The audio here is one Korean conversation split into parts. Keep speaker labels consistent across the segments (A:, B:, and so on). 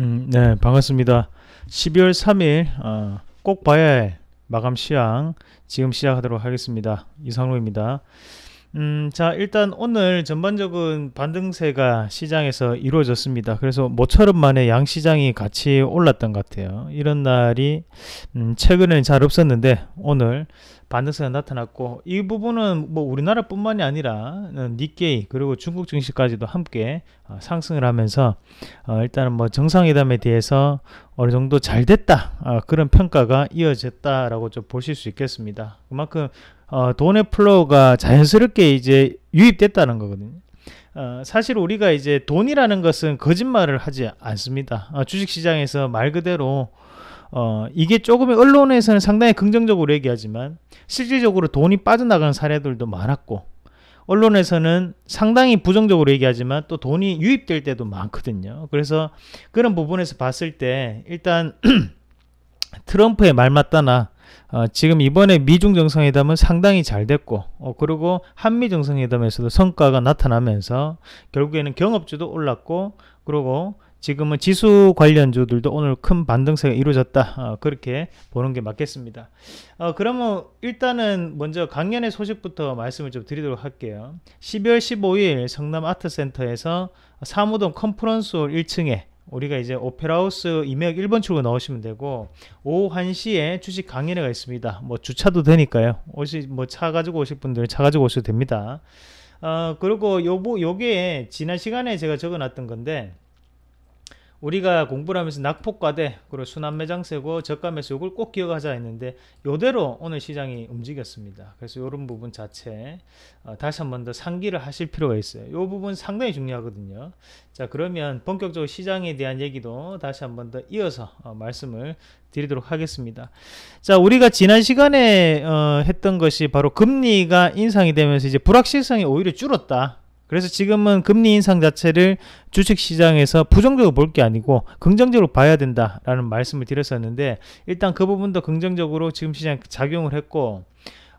A: 음, 네, 반갑습니다. 12월 3일 어, 꼭 봐야 할 마감 시황 지금 시작하도록 하겠습니다. 이상로입니다. 음, 자, 일단 오늘 전반적인 반등세가 시장에서 이루어졌습니다. 그래서 모처럼 만에 양시장이 같이 올랐던 것 같아요. 이런 날이, 음, 최근에는 잘 없었는데, 오늘 반등세가 나타났고, 이 부분은 뭐 우리나라 뿐만이 아니라, 니케이, 어, 그리고 중국 증시까지도 함께 어, 상승을 하면서, 어, 일단은 뭐 정상회담에 대해서 어느 정도 잘 됐다. 어, 그런 평가가 이어졌다라고 좀 보실 수 있겠습니다. 그만큼 어, 돈의 플로우가 자연스럽게 이제 유입됐다는 거거든요. 어, 사실 우리가 이제 돈이라는 것은 거짓말을 하지 않습니다. 어, 주식시장에서 말 그대로 어, 이게 조금의 언론에서는 상당히 긍정적으로 얘기하지만 실질적으로 돈이 빠져나가는 사례들도 많았고 언론에서는 상당히 부정적으로 얘기하지만 또 돈이 유입될 때도 많거든요. 그래서 그런 부분에서 봤을 때 일단 트럼프의 말 맞다나 어, 지금 이번에 미중 정상회담은 상당히 잘 됐고 어, 그리고 한미 정상회담에서도 성과가 나타나면서 결국에는 경업주도 올랐고 그리고 지금은 지수 관련주들도 오늘 큰 반등세가 이루어졌다 어, 그렇게 보는 게 맞겠습니다 어, 그러면 일단은 먼저 강연의 소식부터 말씀을 좀 드리도록 할게요 12월 15일 성남 아트센터에서 사무동 컨퍼런스홀 1층에 우리가 이제 오페라하우스 이메일 1번 출구 넣으시면 되고 오후 1시에 주식 강연회가 있습니다. 뭐 주차도 되니까요. 오시 뭐 차 가지고 오실 분들은 차 가지고 오셔도 됩니다. 어, 그리고 요보 요게 지난 시간에 제가 적어놨던 건데 우리가 공부를 하면서 낙폭과대 그리고 순환 매장세고 저가 매수 이걸 꼭 기억하자 했는데 요대로 오늘 시장이 움직였습니다. 그래서 이런 부분 자체 어, 다시 한 번 더 상기를 하실 필요가 있어요. 이 부분 상당히 중요하거든요. 자 그러면 본격적으로 시장에 대한 얘기도 다시 한 번 더 이어서 어, 말씀을 드리도록 하겠습니다. 자, 우리가 지난 시간에 어, 했던 것이 바로 금리가 인상이 되면서 이제 불확실성이 오히려 줄었다. 그래서 지금은 금리 인상 자체를 주식시장에서 부정적으로 볼 게 아니고 긍정적으로 봐야 된다라는 말씀을 드렸었는데 일단 그 부분도 긍정적으로 지금 시장 작용을 했고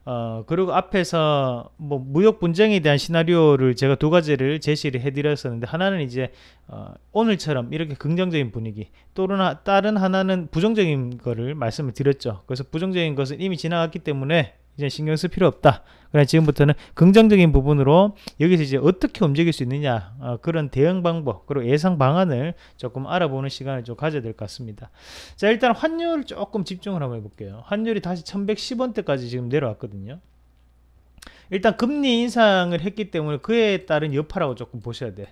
A: 어, 그리고 앞에서 뭐 무역 분쟁에 대한 시나리오를 제가 두 가지를 제시를 해드렸었는데 하나는 이제 어, 오늘처럼 이렇게 긍정적인 분위기 또는 다른 하나는 부정적인 거를 말씀을 드렸죠. 그래서 부정적인 것은 이미 지나갔기 때문에 이제 신경 쓸 필요 없다. 그러나 지금부터는 긍정적인 부분으로 여기서 이제 어떻게 움직일 수 있느냐 어, 그런 대응 방법 그리고 예상 방안을 조금 알아보는 시간을 좀 가져야 될 것 같습니다. 자 일단 환율 조금 집중을 한번 해볼게요. 환율이 다시 1110원대까지 지금 내려왔거든요. 일단 금리 인상을 했기 때문에 그에 따른 여파라고 조금 보셔야 돼.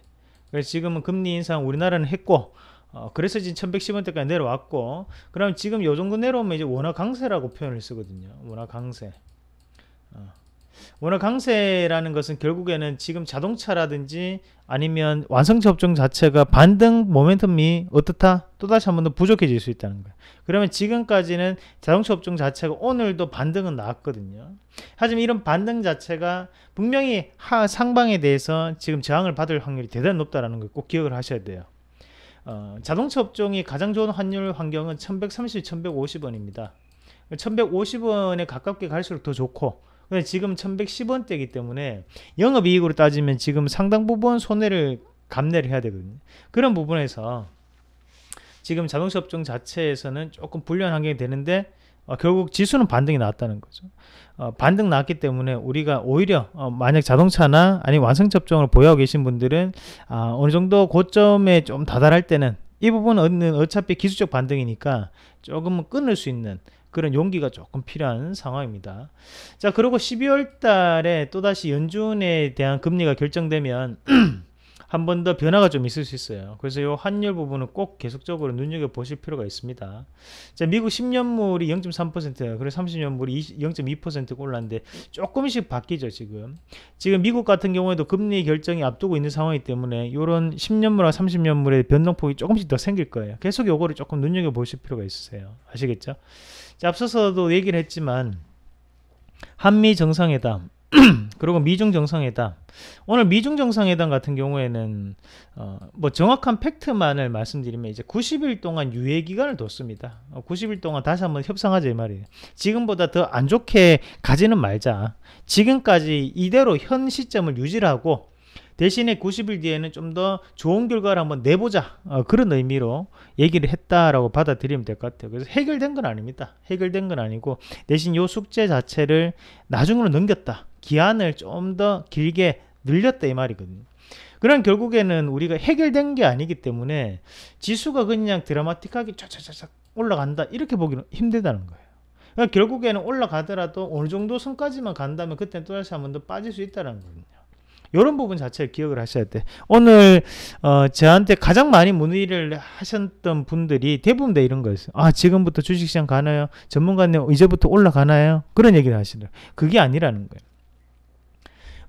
A: 그래서 지금은 금리 인상 우리나라는 했고 어, 그래서 지금 1110원대까지 내려왔고 그럼 지금 요 정도 내려오면 이제 원화 강세라고 표현을 쓰거든요. 워낙 강세. 어. 원화 강세라는 것은 결국에는 지금 자동차라든지 아니면 완성차 업종 자체가 반등 모멘텀이 어떻다? 또다시 한 번 더 부족해질 수 있다는 거예요. 그러면 지금까지는 자동차 업종 자체가 오늘도 반등은 나왔거든요. 하지만 이런 반등 자체가 분명히 하, 상방에 대해서 지금 저항을 받을 확률이 대단히 높다는 걸 꼭 기억을 하셔야 돼요. 어, 자동차 업종이 가장 좋은 환율 환경은 1130, 1150원입니다. 1150원에 가깝게 갈수록 더 좋고 근데 지금 1110원대이기 때문에 영업이익으로 따지면 지금 상당 부분 손해를 감내를 해야 되거든요. 그런 부분에서 지금 자동차 업종 자체에서는 조금 불리한 환경이 되는데 어, 결국 지수는 반등이 나왔다는 거죠. 어, 반등 나왔기 때문에 우리가 오히려 어, 만약 자동차나 아니 완성 접종을 보유하고 계신 분들은 아, 어느 정도 고점에 좀다달할 때는 이 부분은 어차피 기술적 반등이니까 조금은 끊을 수 있는 그런 용기가 조금 필요한 상황입니다. 자, 그리고 12월 달에 또다시 연준에 대한 금리가 결정되면 한번더 변화가 좀 있을 수 있어요. 그래서 이 환율 부분은 꼭 계속적으로 눈여겨보실 필요가 있습니다. 자, 미국 10년물이 0.3%, 그리고 30년물이 0.2% 올랐는데 조금씩 바뀌죠, 지금. 지금 미국 같은 경우에도 금리 결정이 앞두고 있는 상황이기 때문에 이런 10년물과 30년물의 변동폭이 조금씩 더 생길 거예요. 계속 요거를 조금 눈여겨보실 필요가 있으세요. 아시겠죠? 자, 앞서서도 얘기를 했지만 한미 정상회담 그리고 미중 정상회담. 오늘 미중 정상회담 같은 경우에는 어, 뭐 정확한 팩트만을 말씀드리면 이제 90일 동안 유예 기간을 뒀습니다. 90일 어, 동안 다시 한번 협상하자 이 말이에요. 지금보다 더 안 좋게 가지는 말자. 지금까지 이대로 현 시점을 유지하고 대신에 90일 뒤에는 좀 더 좋은 결과를 한번 내보자 어, 그런 의미로 얘기를 했다라고 받아들이면 될 것 같아요. 그래서 해결된 건 아닙니다. 해결된 건 아니고 대신 요 숙제 자체를 나중으로 넘겼다. 기한을 좀 더 길게 늘렸다 이 말이거든요. 그럼 결국에는 우리가 해결된 게 아니기 때문에 지수가 그냥 드라마틱하게 쫙쫙쫙 올라간다 이렇게 보기는 힘들다는 거예요. 그러니까 결국에는 올라가더라도 어느 정도 선까지만 간다면 그때는 또다시 한 번 더 빠질 수 있다는 거거든요. 이런 부분 자체를 기억을 하셔야 돼. 오늘 어, 저한테 가장 많이 문의를 하셨던 분들이 대부분 다 이런 거였어요. 아 지금부터 주식시장 가나요? 전문가님 이제부터 올라가나요? 그런 얘기를 하시더라고요. 그게 아니라는 거예요.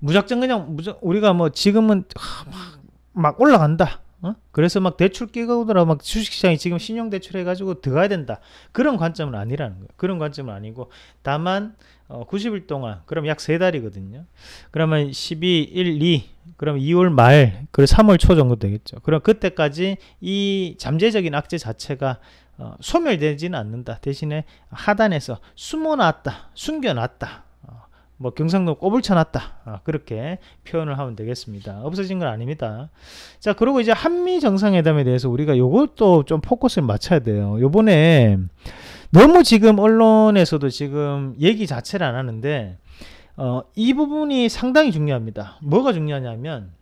A: 무작정 그냥 무작 우리가 뭐 지금은 막, 막 올라간다. 어? 그래서 막 대출 끼고더라 막 주식시장이 지금 신용대출 해가지고 들어가야 된다 그런 관점은 아니라는 거예요 그런 관점은 아니고 다만 어, 90일 동안 그럼 약 3달이거든요. 그러면 12, 1, 2 그럼 2월 말 그리고 3월 초 정도 되겠죠. 그럼 그때까지 이 잠재적인 악재 자체가 어, 소멸되지는 않는다. 대신에 하단에서 숨어놨다, 숨겨놨다. 어, 뭐 경상도 꼬불쳐놨다 어, 그렇게 표현을 하면 되겠습니다 없어진 건 아닙니다 자 그리고 이제 한미 정상회담에 대해서 우리가 요것도 좀 포커스를 맞춰야 돼요 요번에 너무 지금 언론에서도 지금 얘기 자체를 안 하는데 어, 이 부분이 상당히 중요합니다. 뭐가 중요하냐면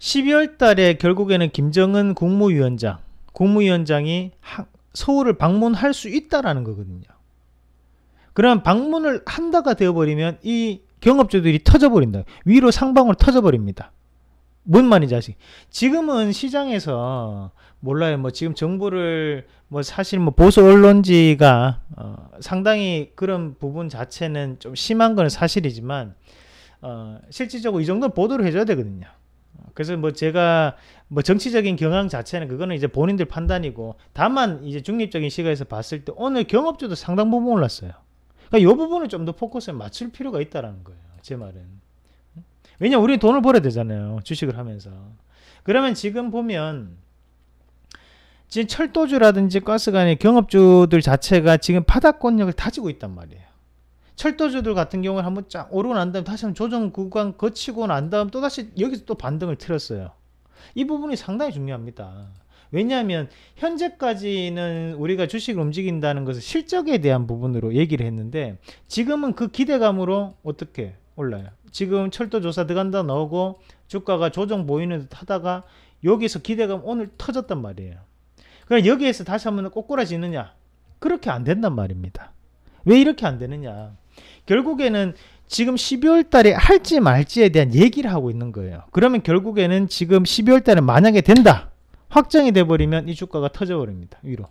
A: 12월 달에 결국에는 김정은 국무위원장, 국무위원장이 하, 서울을 방문할 수 있다라는 거거든요. 그러면 방문을 한다가 되어버리면 이 경업주들이 터져버린다. 위로 상방으로 터져버립니다. 뭔 말인지 아시 지금은 시장에서 몰라요. 뭐 지금 정부를 뭐 사실 뭐 보수 언론지가 어 상당히 그런 부분 자체는 좀 심한 건 사실이지만 어 실질적으로 이 정도는 보도를 해줘야 되거든요. 그래서 뭐 제가 뭐 정치적인 경향 자체는 그거는 이제 본인들 판단이고 다만 이제 중립적인 시각에서 봤을 때 오늘 경업주도 상당 부분 올랐어요. 그러니까 이 부분을 좀 더포커스를 맞출 필요가 있다라는 거예요. 제 말은. 왜냐 우리 돈을 벌어야 되잖아요. 주식을 하면서. 그러면 지금 보면 지금 철도주라든지 가스관의 경업주들 자체가 지금 파닥권력을 다지고 있단 말이에요. 철도주들 같은 경우는 한번 쫙 오르고 난 다음에 다시 한번 조정 구간 거치고 난 다음 또다시 여기서 또 반등을 틀었어요. 이 부분이 상당히 중요합니다. 왜냐하면 현재까지는 우리가 주식을 움직인다는 것을 실적에 대한 부분으로 얘기를 했는데 지금은 그 기대감으로 어떻게 올라요? 지금 철도조사 들어간다 나오고 주가가 조정 보이는 듯 하다가 여기서 기대감 오늘 터졌단 말이에요. 그럼 그러니까 여기에서 다시 한 번 꼬꾸라지느냐? 그렇게 안 된단 말입니다. 왜 이렇게 안 되느냐? 결국에는 지금 12월 달에 할지 말지에 대한 얘기를 하고 있는 거예요. 그러면 결국에는 지금 12월 달에 만약에 된다. 확정이 돼버리면 이 주가가 터져버립니다. 위로.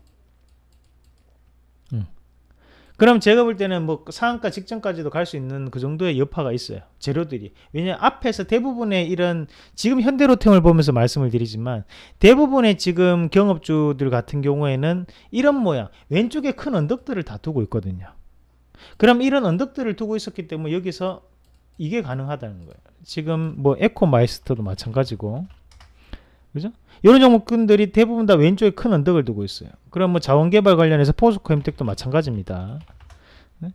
A: 그럼 제가 볼 때는 뭐 상한가 직전까지도 갈 수 있는 그 정도의 여파가 있어요. 재료들이. 왜냐 면 앞에서 대부분의 이런 지금 현대로템을 보면서 말씀을 드리지만 대부분의 지금 경업주들 같은 경우에는 이런 모양 왼쪽에 큰 언덕들을 다 두고 있거든요. 그럼 이런 언덕들을 두고 있었기 때문에 여기서 이게 가능하다는 거예요. 지금 뭐 에코 마이스터도 마찬가지고 그죠? 이런 종목들이 대부분 다 왼쪽에 큰 언덕을 두고 있어요. 그럼 뭐 자원개발 관련해서 포스코 햄텍도 마찬가지입니다. 네?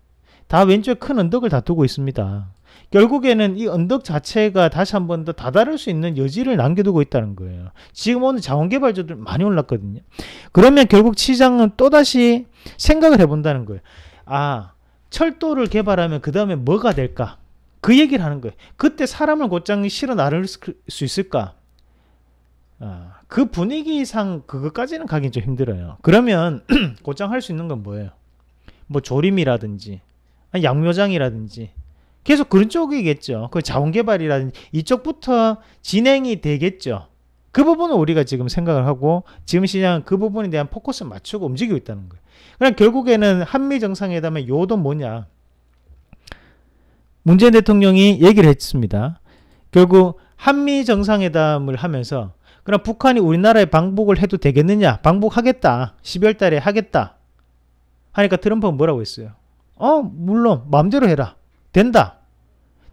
A: 다 왼쪽에 큰 언덕을 다 두고 있습니다. 결국에는 이 언덕 자체가 다시 한 번 더 다다를 수 있는 여지를 남겨두고 있다는 거예요. 지금 오늘 자원개발자들 많이 올랐거든요. 그러면 결국 시장은 또다시 생각을 해본다는 거예요. 아, 철도를 개발하면 그 다음에 뭐가 될까? 그 얘기를 하는 거예요. 그때 사람을 곧장 실어 나를 수 있을까? 아, 그 분위기상 그것까지는 가긴 좀 힘들어요. 그러면 고장할 수 있는 건 뭐예요? 뭐 조림이라든지 양묘장이라든지 계속 그런 쪽이겠죠. 그 자원개발이라든지 이쪽부터 진행이 되겠죠. 그 부분은 우리가 지금 생각을 하고 지금 시장은 그 부분에 대한 포커스 맞추고 움직이고 있다는 거예요. 그냥 결국에는 한미 정상회담의 요도 뭐냐? 문재인 대통령이 얘기를 했습니다. 결국 한미 정상회담을 하면서 그럼 북한이 우리나라에 방북을 해도 되겠느냐? 방북하겠다. 12월 달에 하겠다. 하니까 트럼프는 뭐라고 했어요? 어, 물론 마음대로 해라. 된다.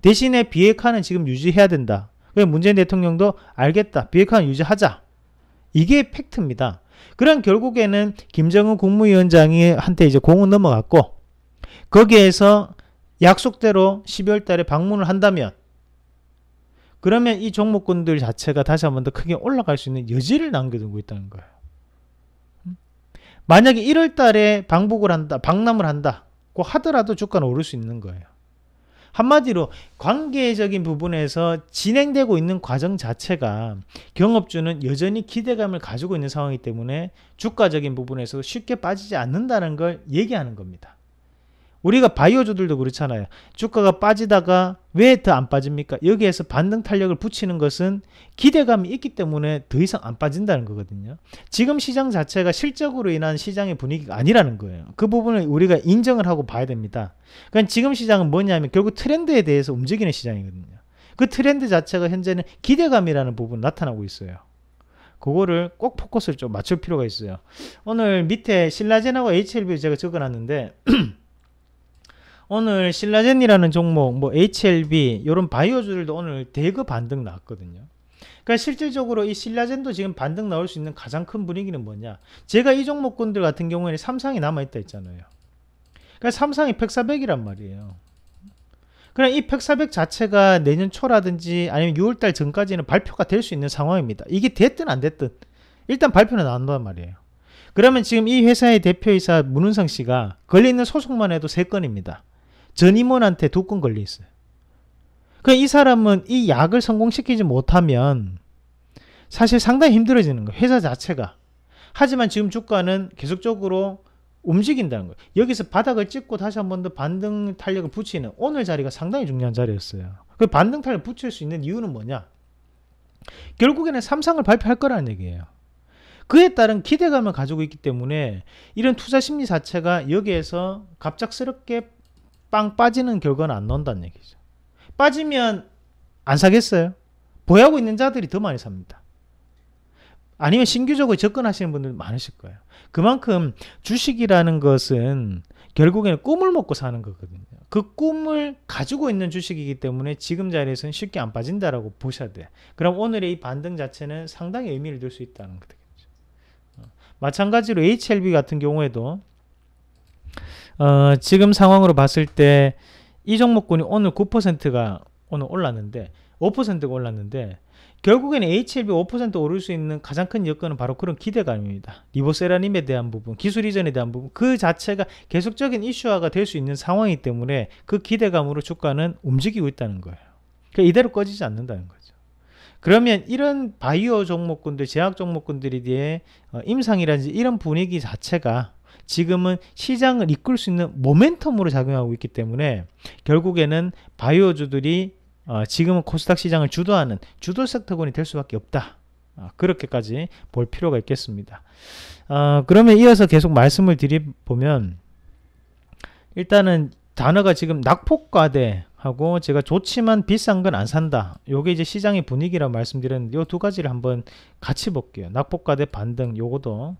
A: 대신에 비핵화는 지금 유지해야 된다. 그래서 문재인 대통령도 알겠다. 비핵화는 유지하자. 이게 팩트입니다. 그럼 결국에는 김정은 국무위원장이 한테 이제 공은 넘어갔고 거기에서 약속대로 12월 달에 방문을 한다면 그러면 이 종목군들 자체가 다시 한번 더 크게 올라갈 수 있는 여지를 남겨두고 있다는 거예요. 음? 만약에 1월 달에 방북을 한다, 방남을 한다고 하더라도 주가는 오를 수 있는 거예요. 한마디로 관계적인 부분에서 진행되고 있는 과정 자체가 경업주는 여전히 기대감을 가지고 있는 상황이기 때문에 주가적인 부분에서 쉽게 빠지지 않는다는 걸 얘기하는 겁니다. 우리가 바이오주들도 그렇잖아요. 주가가 빠지다가 왜 더 안 빠집니까? 여기에서 반등 탄력을 붙이는 것은 기대감이 있기 때문에 더 이상 안 빠진다는 거거든요. 지금 시장 자체가 실적으로 인한 시장의 분위기가 아니라는 거예요. 그 부분을 우리가 인정을 하고 봐야 됩니다. 그러니까 지금 시장은 뭐냐면 결국 트렌드에 대해서 움직이는 시장이거든요. 그 트렌드 자체가 현재는 기대감이라는 부분 나타나고 있어요. 그거를 꼭 포커스를 좀 맞출 필요가 있어요. 오늘 밑에 신라제나고 HLB 제가 적어놨는데 오늘 실라젠이라는 종목, 뭐 HLB 이런 바이오주들도 오늘 대거 반등 나왔거든요. 그러니까 실질적으로 이 신라젠도 지금 반등 나올 수 있는 가장 큰 분위기는 뭐냐 제가 이 종목군들 같은 경우에는 삼상이 남아있다 했잖아요 그러니까 삼상이 팩사백이란 말이에요 그냥 이 팩사백 자체가 내년 초라든지 아니면 6월달 전까지는 발표가 될 수 있는 상황입니다 이게 됐든 안 됐든 일단 발표는 나온단 말이에요 그러면 지금 이 회사의 대표이사 문은상 씨가 걸려있는 소송만 해도 세건입니다 전임원한테 두건 걸려 있어요. 그이 그러니까 사람은 이 약을 성공시키지 못하면 사실 상당히 힘들어지는 거예요. 회사 자체가. 하지만 지금 주가는 계속적으로 움직인다는 거예요. 여기서 바닥을 찍고 다시 한 번 더 반등 탄력을 붙이는 오늘 자리가 상당히 중요한 자리였어요. 그 반등 탄력 붙일 수 있는 이유는 뭐냐? 결국에는 삼상을 발표할 거라는 얘기예요. 그에 따른 기대감을 가지고 있기 때문에 이런 투자 심리 자체가 여기에서 갑작스럽게 빵 빠지는 결과는 안 나온다는 얘기죠. 빠지면 안 사겠어요? 보유하고 있는 자들이 더 많이 삽니다. 아니면 신규적으로 접근하시는 분들 많으실 거예요. 그만큼 주식이라는 것은 결국에는 꿈을 먹고 사는 거거든요. 그 꿈을 가지고 있는 주식이기 때문에 지금 자리에서는 쉽게 안 빠진다라고 보셔야 돼요. 그럼 오늘의 이 반등 자체는 상당히 의미를 둘 수 있다는 거죠 어. 마찬가지로 HLB 같은 경우에도 어, 지금 상황으로 봤을 때 이 종목군이 오늘 9%가 오늘 올랐는데 5%가 올랐는데 결국에는 HLB 5% 오를 수 있는 가장 큰 여건은 바로 그런 기대감입니다. 리보세라님에 대한 부분, 기술 이전에 대한 부분, 그 자체가 계속적인 이슈화가 될 수 있는 상황이기 때문에 그 기대감으로 주가는 움직이고 있다는 거예요. 그러니까 이대로 꺼지지 않는다는 거죠. 그러면 이런 바이오 종목군들, 제약 종목군들에 대해 어, 임상이라든지 이런 분위기 자체가 지금은 시장을 이끌 수 있는 모멘텀으로 작용하고 있기 때문에 결국에는 바이오주들이 어, 지금은 코스닥 시장을 주도하는 주도 섹터군이 될 수밖에 없다. 어, 그렇게까지 볼 필요가 있겠습니다. 어, 그러면 이어서 계속 말씀을 드리보면 일단은 단어가 지금 낙폭과대 하고 제가 좋지만 비싼 건 안 산다. 요게 이제 시장의 분위기라고 말씀드렸는데 요 두 가지를 한번 같이 볼게요. 낙폭과대 반등 요거도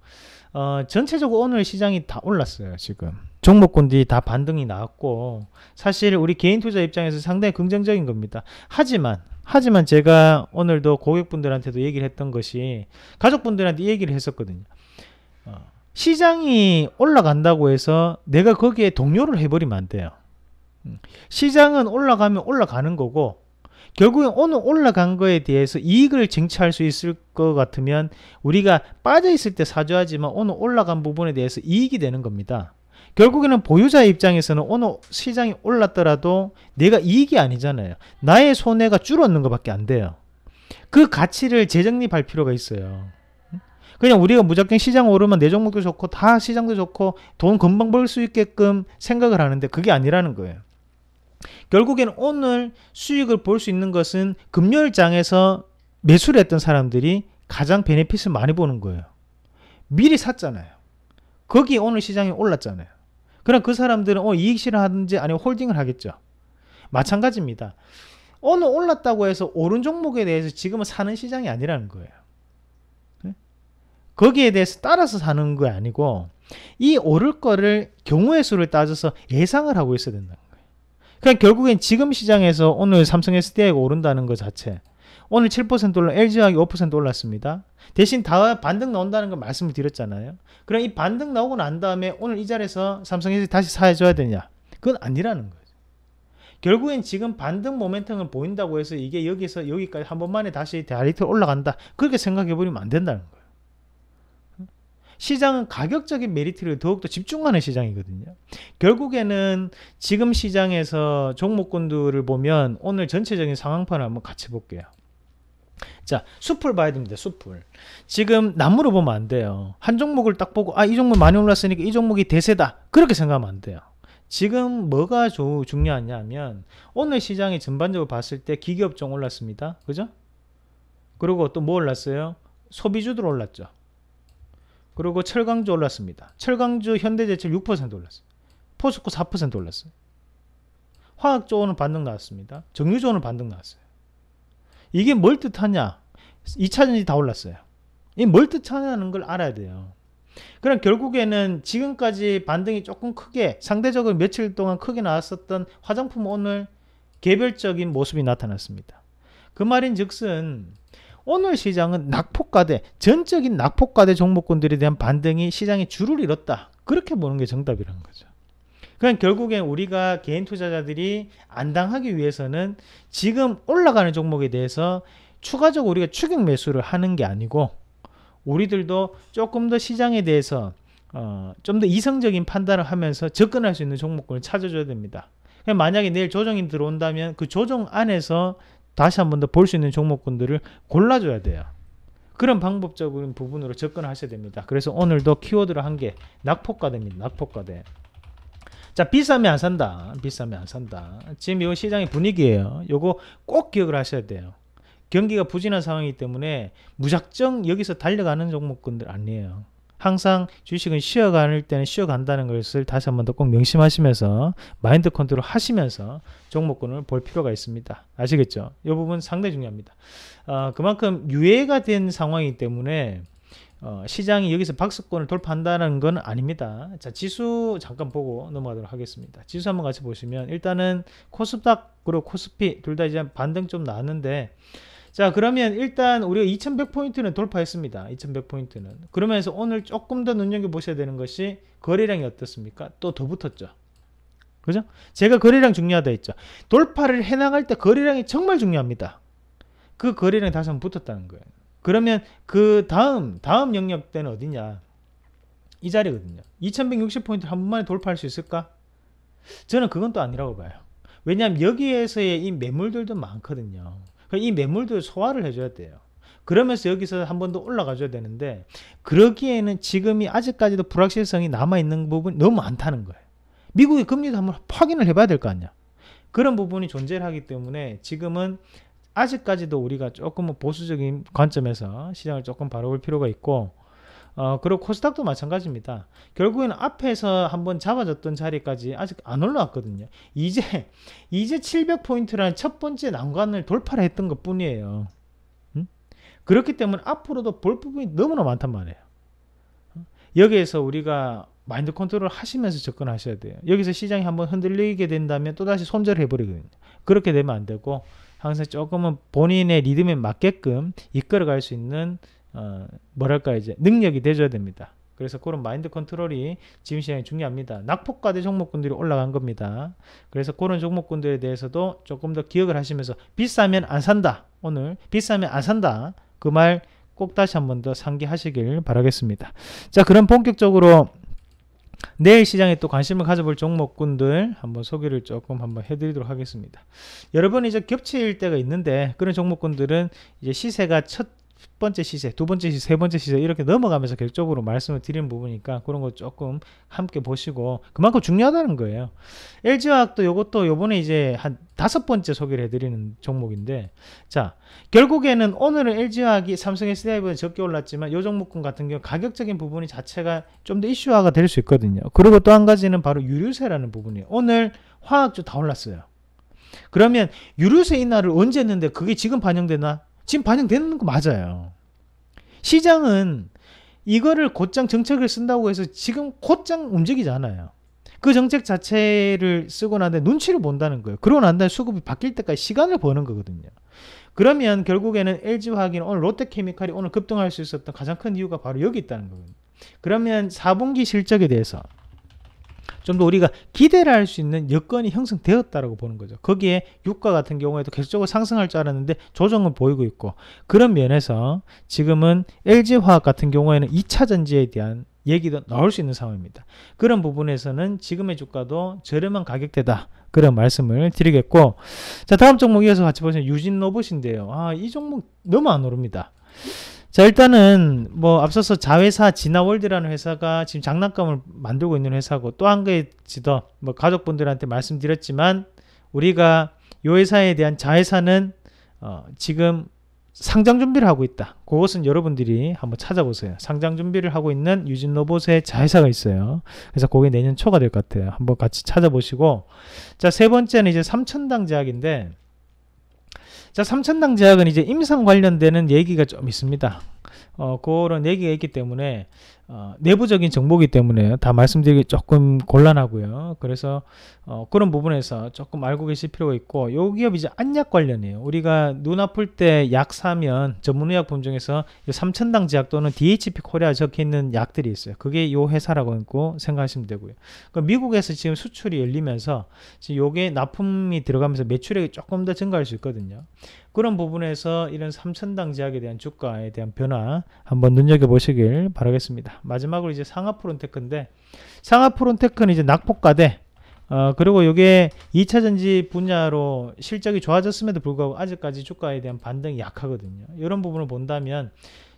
A: 어, 전체적으로 오늘 시장이 다 올랐어요 지금 종목군들이 다 반등이 나왔고 사실 우리 개인 투자 입장에서 상당히 긍정적인 겁니다 하지만 하지만 제가 오늘도 고객분들한테도 얘기를 했던 것이 가족분들한테 얘기를 했었거든요 어, 시장이 올라간다고 해서 내가 거기에 동요를 해버리면 안 돼요 음, 시장은 올라가면 올라가는 거고 결국엔 오늘 올라간 거에 대해서 이익을 쟁취할 수 있을 것 같으면 우리가 빠져있을 때 사줘야지만 오늘 올라간 부분에 대해서 이익이 되는 겁니다. 결국에는 보유자 입장에서는 오늘 시장이 올랐더라도 내가 이익이 아니잖아요. 나의 손해가 줄었는 것밖에 안 돼요. 그 가치를 재정립할 필요가 있어요. 그냥 우리가 무작정 시장 오르면 내 종목도 좋고 다 시장도 좋고 돈 금방 벌 수 있게끔 생각을 하는데 그게 아니라는 거예요. 결국엔 오늘 수익을 볼 수 있는 것은 금요일장에서 매수를 했던 사람들이 가장 베네핏을 많이 보는 거예요. 미리 샀잖아요. 거기 오늘 시장이 올랐잖아요. 그럼 그 사람들은 어, 이익 실현하든지 아니면 홀딩을 하겠죠. 마찬가지입니다. 오늘 올랐다고 해서 오른 종목에 대해서 지금은 사는 시장이 아니라는 거예요. 네? 거기에 대해서 따라서 사는 거 아니고 이 오를 거를 경우의 수를 따져서 예상을 하고 있어야 된다. 그냥 결국엔 지금 시장에서 오늘 삼성 SDI가 오른다는 것 자체 오늘 7% 올라 LG화학이 5% 올랐습니다. 대신 다 반등 나온다는 걸 말씀을 드렸잖아요. 그럼 이 반등 나오고 난 다음에 오늘 이 자리에서 삼성에서 다시 사줘야 되냐? 그건 아니라는 거죠. 결국엔 지금 반등 모멘텀을 보인다고 해서 이게 여기서 여기까지 한 번만에 다시 다이렉트 올라간다. 그렇게 생각해 버리면 안 된다는 거예요. 시장은 가격적인 메리트를 더욱더 집중하는 시장이거든요. 결국에는 지금 시장에서 종목군들을 보면 오늘 전체적인 상황판을 한번 같이 볼게요. 자, 숲을 봐야 됩니다. 숲을. 지금 나무로 보면 안 돼요. 한 종목을 딱 보고 아, 이 종목 많이 올랐으니까 이 종목이 대세다. 그렇게 생각하면 안 돼요. 지금 뭐가 조, 중요하냐면 오늘 시장이 전반적으로 봤을 때 기기업종 올랐습니다. 그죠? 그리고 또 뭐 올랐어요? 소비주들 올랐죠. 그리고 철강주 올랐습니다. 철강주 현대제철 6% 올랐어요. 포스코 4% 올랐어요. 화학조 오늘 반등 나왔습니다. 정유조 오늘 반등 나왔어요. 이게 뭘 뜻하냐? 2차전지 다 올랐어요. 이게 뭘 뜻하냐는 걸 알아야 돼요. 그럼 결국에는 지금까지 반등이 조금 크게 상대적으로 며칠 동안 크게 나왔었던 화장품 오늘 개별적인 모습이 나타났습니다. 그 말인 즉슨 오늘 시장은 낙폭가대, 전적인 낙폭가대 종목군들에 대한 반등이 시장의 줄을 잃었다. 그렇게 보는 게 정답이라는 거죠. 그냥 그러니까 결국엔 우리가 개인 투자자들이 안 당하기 위해서는 지금 올라가는 종목에 대해서 추가적으로 우리가 추격 매수를 하는 게 아니고 우리들도 조금 더 시장에 대해서 어, 좀 더 이성적인 판단을 하면서 접근할 수 있는 종목군을 찾아줘야 됩니다. 그러니까 만약에 내일 조정이 들어온다면 그 조정 안에서 다시 한 번 더 볼 수 있는 종목군들을 골라줘야 돼요. 그런 방법적인 부분으로 접근하셔야 됩니다. 그래서 오늘도 키워드를 한게 낙폭과대입니다. 낙폭과대. 자, 비싸면 안 산다. 비싸면 안 산다. 지금 이 시장의 분위기예요. 요거 꼭 기억을 하셔야 돼요. 경기가 부진한 상황이기 때문에 무작정 여기서 달려가는 종목군들 아니에요. 항상 주식은 쉬어갈 때는 쉬어간다는 것을 다시 한 번 더 꼭 명심하시면서 마인드 컨트롤 하시면서 종목군을 볼 필요가 있습니다. 아시겠죠? 이 부분 상당히 중요합니다. 어, 그만큼 유예가 된 상황이기 때문에 어, 시장이 여기서 박스권을 돌파한다는 건 아닙니다. 자, 지수 잠깐 보고 넘어가도록 하겠습니다. 지수 한번 같이 보시면 일단은 코스닥 그리고 코스피 둘 다 이제 반등 좀 나왔는데 자 그러면 일단 우리가 2100포인트는 돌파했습니다 2100포인트는 그러면서 오늘 조금 더 눈여겨보셔야 되는 것이 거래량이 어떻습니까 또 더 붙었죠 그죠? 제가 거래량 중요하다 했죠 돌파를 해나갈 때 거래량이 정말 중요합니다 그 거래량이 다시 한번 붙었다는 거예요 그러면 그 다음 다음 영역대는 어디냐 이 자리거든요 2160포인트 한 번만에 돌파할 수 있을까? 저는 그건 또 아니라고 봐요 왜냐하면 여기에서의 이 매물들도 많거든요 이 매물도 소화를 해줘야 돼요. 그러면서 여기서 한 번 더 올라가줘야 되는데 그러기에는 지금이 아직까지도 불확실성이 남아있는 부분이 너무 많다는 거예요. 미국의 금리도 한번 확인을 해봐야 될 거 아니야. 그런 부분이 존재를 하기 때문에 지금은 아직까지도 우리가 조금 보수적인 관점에서 시장을 조금 바라볼 필요가 있고 어, 그리고 코스닥도 마찬가지입니다. 결국에는 앞에서 한번 잡아줬던 자리까지 아직 안 올라왔거든요. 이제 이제 700포인트라는 첫 번째 난관을 돌파를 했던 것 뿐이에요. 음? 그렇기 때문에 앞으로도 볼 부분이 너무나 많단 말이에요. 여기에서 우리가 마인드 컨트롤 하시면서 접근하셔야 돼요. 여기서 시장이 한번 흔들리게 된다면 또다시 손절해버리거든요. 그렇게 되면 안 되고 항상 조금은 본인의 리듬에 맞게끔 이끌어갈 수 있는 어, 뭐랄까 이제 능력이 되줘야 됩니다. 그래서 그런 마인드 컨트롤이 지금 시장에 중요합니다. 낙폭과대 종목군들이 올라간 겁니다. 그래서 그런 종목군들에 대해서도 조금 더 기억을 하시면서 비싸면 안 산다. 오늘 비싸면 안 산다. 그 말 꼭 다시 한 번 더 상기하시길 바라겠습니다. 자, 그럼 본격적으로 내일 시장에 또 관심을 가져볼 종목군들 한번 소개를 조금 한번 해드리도록 하겠습니다. 여러 번 이제 겹칠 때가 있는데 그런 종목군들은 이제 시세가 첫첫 번째 시세, 두 번째 시세, 세 번째 시세 이렇게 넘어가면서 결적으로 말씀을 드리는 부분이니까 그런 거 조금 함께 보시고 그만큼 중요하다는 거예요. LG화학도 이것도 요번에 이제 한 다섯 번째 소개를 해드리는 종목인데 자 결국에는 오늘은 LG화학이 삼성 SDI보다 적게 올랐지만 요 종목군 같은 경우 가격적인 부분이 자체가 좀 더 이슈화가 될 수 있거든요. 그리고 또 한 가지는 바로 유류세라는 부분이에요. 오늘 화학주 다 올랐어요. 그러면 유류세 인하를 언제 했는데 그게 지금 반영되나? 지금 반영되는 거 맞아요. 시장은 이거를 곧장 정책을 쓴다고 해서 지금 곧장 움직이지 않아요. 그 정책 자체를 쓰고 난 다음에 눈치를 본다는 거예요. 그러고 난 다음에 수급이 바뀔 때까지 시간을 버는 거거든요. 그러면 결국에는 l g 화학이 오늘 롯데케미칼이 오늘 급등할 수 있었던 가장 큰 이유가 바로 여기 있다는 거거든요. 그러면 4분기 실적에 대해서 좀더 우리가 기대를 할 수 있는 여건이 형성되었다라고 보는 거죠. 거기에 유가 같은 경우에도 계속적으로 상승할 줄 알았는데 조정을 보이고 있고 그런 면에서 지금은 LG화학 같은 경우에는 2차 전지에 대한 얘기도 나올 수 있는 상황입니다. 그런 부분에서는 지금의 주가도 저렴한 가격대다. 그런 말씀을 드리겠고 자 다음 종목 이어서 같이 보시는 유진 로봇인데요. 아 이 종목 너무 안 오릅니다. 자 일단은 뭐 앞서서 자회사 진화월드라는 회사가 지금 장난감을 만들고 있는 회사고 또 한 가지 더뭐 가족분들한테 말씀드렸지만 우리가 이 회사에 대한 자회사는 어 지금 상장 준비를 하고 있다. 그것은 여러분들이 한번 찾아보세요. 상장 준비를 하고 있는 유진 로봇의 자회사가 있어요. 그래서 그게 내년 초가 될 것 같아요. 한번 같이 찾아보시고 자 세 번째는 이제 삼천당 제약인데 자, 삼천당 제약은 이제 임상 관련되는 얘기가 좀 있습니다. 어, 그런 얘기가 있기 때문에 어, 내부적인 정보기 때문에 다 말씀드리기 조금 곤란하고요. 그래서 어, 그런 부분에서 조금 알고 계실 필요가 있고 요 기업 이제 안약 관련이에요. 우리가 눈 아플 때 약 사면 전문의약품 중에서 삼천당 제약 또는 DHP 코리아 적혀 있는 약들이 있어요. 그게 요 회사라고 있고 생각하시면 되고요. 그러 미국에서 지금 수출이 열리면서 지금 요게 납품이 들어가면서 매출액이 조금 더 증가할 수 있거든요. 그런 부분에서 이런 삼천당 제약에 대한 주가에 대한 변화 한번 눈여겨 보시길 바라겠습니다. 마지막으로 이제 상하프론테크인데 상하프론테크는 이제 낙폭가대 어, 그리고 이게 2차 전지 분야로 실적이 좋아졌음에도 불구하고 아직까지 주가에 대한 반등이 약하거든요. 이런 부분을 본다면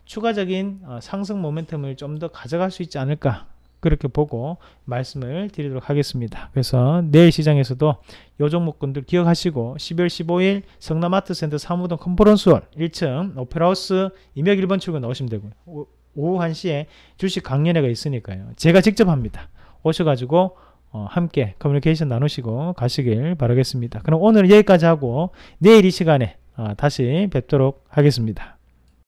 A: 추가적인 어, 상승 모멘텀을 좀 더 가져갈 수 있지 않을까 그렇게 보고 말씀을 드리도록 하겠습니다. 그래서 내일 시장에서도 요 종목군들 기억하시고 12월 15일 성남아트센터 사무동 컨퍼런스홀 1층 오페라하우스 2 0 1번 출구 나오시면 되고요. 오후 1시에 주식 강연회가 있으니까요. 제가 직접 합니다. 오셔가지고 어, 함께 커뮤니케이션 나누시고 가시길 바라겠습니다. 그럼 오늘 여기까지 하고 내일 이 시간에 어, 다시 뵙도록 하겠습니다.